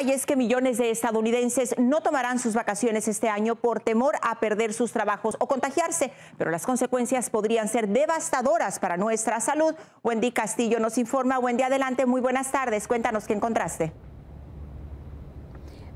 Y es que millones de estadounidenses no tomarán sus vacaciones este año por temor a perder sus trabajos o contagiarse, pero las consecuencias podrían ser devastadoras para nuestra salud. Wendy Castillo nos informa. Wendy, adelante. Muy buenas tardes. Cuéntanos qué encontraste.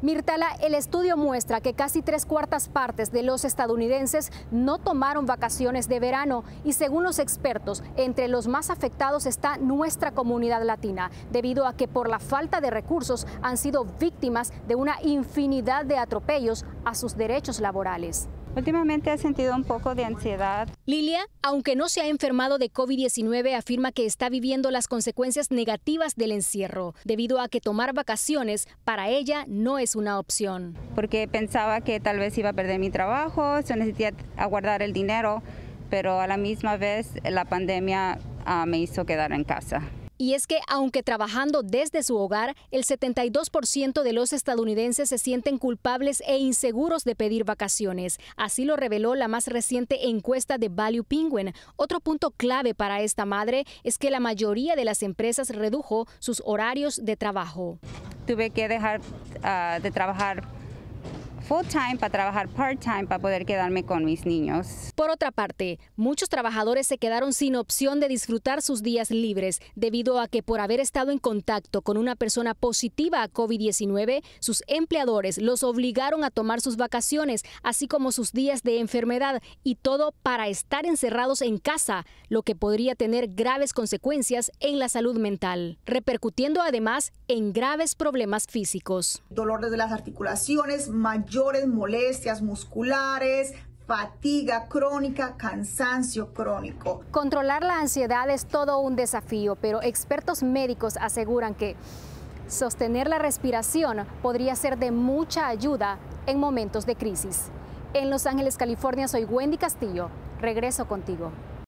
Mirtala, el estudio muestra que casi tres cuartas partes de los estadounidenses no tomaron vacaciones de verano y según los expertos, entre los más afectados está nuestra comunidad latina, debido a que por la falta de recursos han sido víctimas de una infinidad de atropellos a sus derechos laborales. Últimamente ha sentido un poco de ansiedad. Lilia, aunque no se ha enfermado de COVID-19, afirma que está viviendo las consecuencias negativas del encierro, debido a que tomar vacaciones para ella no es una opción. Porque pensaba que tal vez iba a perder mi trabajo, se necesitaba aguardar el dinero, pero a la misma vez la pandemia Ah, me hizo quedar en casa. Y es que aunque trabajando desde su hogar, el 72% de los estadounidenses se sienten culpables e inseguros de pedir vacaciones. Así lo reveló la más reciente encuesta de Value Penguin. Otro punto clave para esta madre es que la mayoría de las empresas redujo sus horarios de trabajo. Tuve que dejar ah, de trabajar full time para trabajar part time para poder quedarme con mis niños. Por otra parte, muchos trabajadores se quedaron sin opción de disfrutar sus días libres debido a que por haber estado en contacto con una persona positiva a COVID-19, sus empleadores los obligaron a tomar sus vacaciones, así como sus días de enfermedad y todo para estar encerrados en casa, lo que podría tener graves consecuencias en la salud mental, repercutiendo además en graves problemas físicos. dolores de las articulaciones, mayores molestias musculares, fatiga crónica, cansancio crónico. Controlar la ansiedad es todo un desafío, pero expertos médicos aseguran que sostener la respiración podría ser de mucha ayuda en momentos de crisis. En Los Ángeles, California, soy Wendy Castillo. Regreso contigo.